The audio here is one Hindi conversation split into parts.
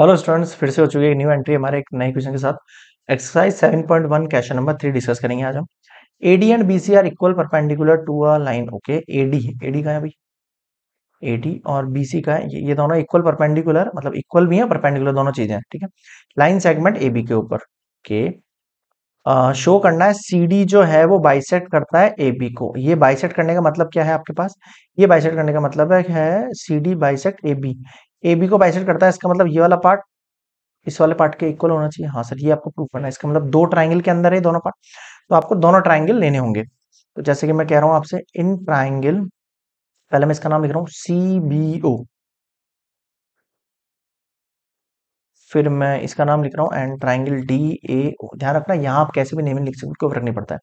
हेलो स्टूडेंट्स फिर से हो चुकी है न्यू एंट्री हमारे एक नए क्वेश्चन के साथ exercise 7.1 question number three discuss करेंगे आज हम AD and BC are equal perpendicular to a line okay AD AD का है भाई एडी और बीसी का है ये, ये दोनों इक्वल परपेंडिकुलर मतलब इक्वल भी है परपेंडिकुलर दोनों चीजें हैं ठीक है लाइन सेगमेंट ए के ऊपर के आ, शो करना है सी जो है वो बाइसेट करता है ए को ये बाइसेट करने का मतलब क्या है आपके पास ये बाइसेट करने का मतलब है, है C D bisect A A B को बाइसेट करता है इसका मतलब ये वाला पार्ट इस वाले पार्ट के इक्वल होना चाहिए हाँ सर ये आपको प्रूफ करना है इसका मतलब दो ट्राइंगल के अंदर है दोनों पार्ट तो आपको दोनों ट्राइंगल लेने होंगे तो जैसे कि मैं कह रहा हूं आपसे इन ट्राइंगल पहले मैं इसका नाम लिख रहा हूं सी बी ओ फिर मैं इसका नाम लिख रहा हूं and triangle D A O ध्यान रखना यहां आप कैसे भी नेमिंग लिख सकते कोई फर्क नहीं पड़ता है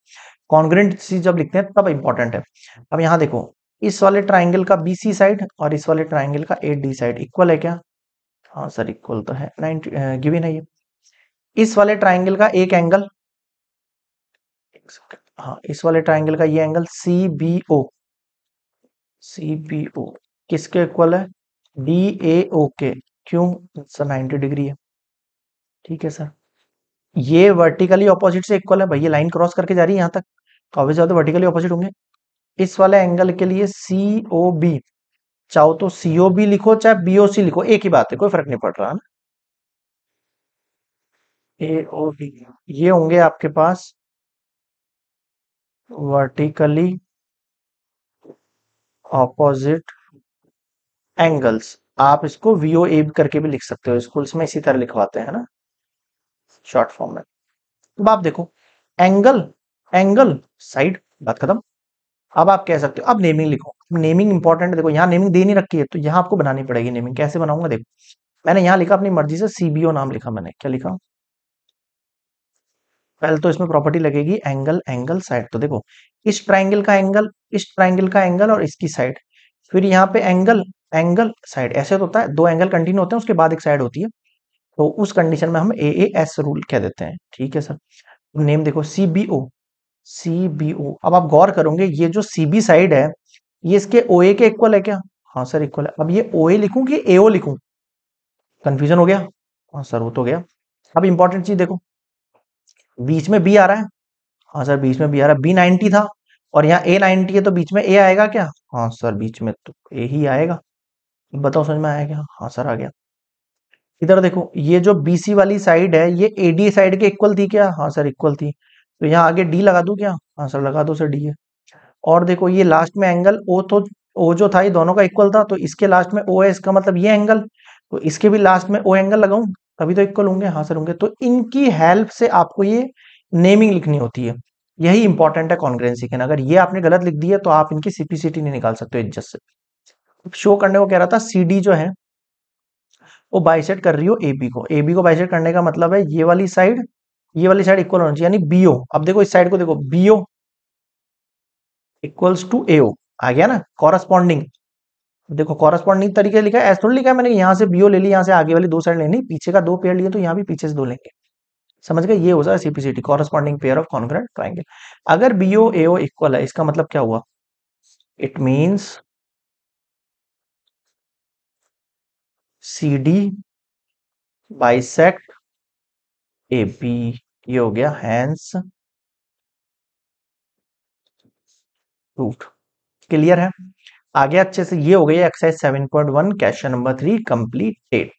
कॉन्ग्रेंट जब लिखते हैं तब इंपॉर्टेंट है अब यहां देखो इस वाले ट्राइंगल का बी सी साइड और इस वाले ट्राइंगल का ए डी साइड इक्वल है क्या हाँ सर इक्वल तो है नाइनटी गिविन है ये इस वाले ट्राइंगल का एक एंगल हाँ इस वाले ट्राइंगल का ये angle C B O C B O किसके इक्वल है डी ए ओ के क्यों सर नाइनटी डिग्री है ठीक है सर ये वर्टिकली ऑपोजिट से इक्वल है भाई ये लाइन क्रॉस करके जा रही है यहां तक ऑब्वियस ज्यादा वर्टिकली ऑपोजिट होंगे इस वाले एंगल के लिए सी ओ बी चाहो तो सीओ बी लिखो चाहे सी लिखो एक ही बात है कोई फर्क नहीं पड़ रहा ना ए ओ बी ये होंगे आपके पास वर्टिकली ऑपोजिट एंगल्स आप इसको वीओ ए करके भी लिख सकते हो स्कूल्स में इसी तरह लिखवाते हैं ना शॉर्ट फॉर्म में अब आप देखो एंगल एंगल साइड बात खत्म अब आप कह सकते हो अब नेमिंग लिखो नेमिंग इंपॉर्टेंट देखो यहाँ नेमिंग दे नहीं रखी है तो यहाँ आपको बनानी पड़ेगी नेमिंग कैसे बनाऊंगा देखो मैंने यहाँ लिखा अपनी मर्जी से सीबीओ नाम लिखा मैंने क्या लिखा पहले तो इसमें प्रॉपर्टी लगेगी एंगल एंगल साइड तो देखो इस ट्राइंगल का एंगल इस ट्राइंगल का एंगल और इसकी साइड फिर यहाँ पे एंगल एंगल साइड ऐसे तो होता है दो एंगल कंटिन्यू होते हैं उसके बाद एक साइड होती है तो उस कंडीशन में हम ए ए एस रूल कह देते हैं ठीक है सर नेम देखो सी बी ओ सीबीओ अब आप गौर करोगे ये जो बी साइड है ये इसके ए के इक्वल है क्या हाँ सर इक्वल है अब ये ए लिखूं कि एओ लिखूं कंफ्यूजन हो गया हाँ सर वो तो गया अब इंपॉर्टेंट चीज देखो बीच में बी आ रहा है हाँ सर बीच में बी आ रहा है बी नाइनटी था और यहाँ ए नाइनटी है तो बीच में ए आएगा क्या हाँ सर बीच में तो ए ही आएगा बताओ समझ में आया क्या हाँ सर आ गया इधर देखो ये जो बीसी वाली साइड है ये एडी साइड के इक्वल थी क्या हाँ सर इक्वल थी तो यहाँ आगे डी लगा दू क्या हाँ सर लगा दो सर डी है और देखो ये लास्ट में एंगल ओ तो ओ जो था ये दोनों का इक्वल था तो इसके लास्ट में ओ है इसका मतलब ये एंगल तो इसके भी लास्ट में ओ एंगल लगाऊ तभी तो इक्वल होंगे हाँ सर होंगे तो इनकी हेल्प से आपको ये नेमिंग लिखनी होती है यही इंपॉर्टेंट है कॉन्ग्रेंसी के अगर ये आपने गलत लिख दी है तो आप इनकी सीपीसीटी नहीं निकाल सकते इज्जत से शो करने को कह रहा था सी जो है वो बाइसेट कर रही हो एबी को एबी को बाइसेट करने का मतलब है ये वाली साइड ये वाली साइड इक्वल होना चाहिए यानी बीओ अब देखो इस साइड को देखो बीओ इक्वल्स टू एओ आ गया ना कॉरस्पॉन्डिंग देखो कॉरस्पॉन्डिंग तरीके लिखा है ऐसा थोड़ी लिखा है मैंने यहाँ से बीओ ले ली यहाँ से आगे वाली दो साइड लेनी पीछे का दो पेयर लिए तो यहाँ भी पीछे से दो लेंगे समझ गए ये हो जाए CPCT corresponding pair of congruent triangle अगर बीओ एओ इक्वल है इसका मतलब क्या हुआ it means C D bisect A B ये हो गया हैंस रूट क्लियर है आगे अच्छे से ये हो गया exercise seven point one question number three completed